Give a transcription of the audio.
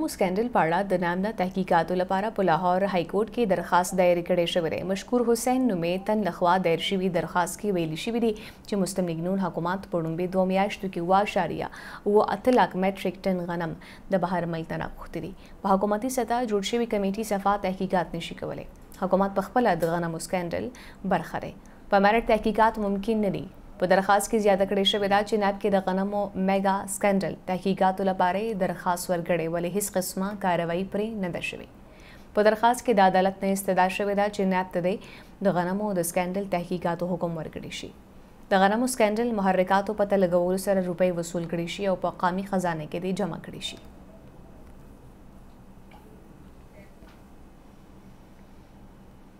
مو سکینډل په اړه د نامنا تحقیقاتو لپاره په لاهور های کورټ کې درخواست دایر کړې شوې ده مشکور حسین نومې تن لخوا دایر شوی درخواست کې ویلي شوی دی چې مستم نګنون حکومت په ډومبې دوه میاشتو کې وا اشاریه و اته لاک میټریک ټن غنم د بهر ملک نه راغوښتي دي په حکومتي سطح جوړ شوی کمیټي صفا تحقیقات نشي کولی حکومت په خپل د غنم سکینډل برخه ده په مرټ تحقیقات ممکن نه دي په درخواست کې زیاته کړې شوې ده چې ناب کې د غنمو میگا سکندل تحقیقاتو لپاره درخواست ورګړې ولې هیڅ قسمه کاروایی پرې نه ده شوې په درخواست کې د عدالت نه استدا شوې ده چې ناب ته د غنمو د سکندل تحقیقاتو حکم ورکړي شي د غنمو سکندل محرکاتو پته لګولو سره روپۍ وصول کړي شي او په قامي خزانه کې دی جمع کړي شي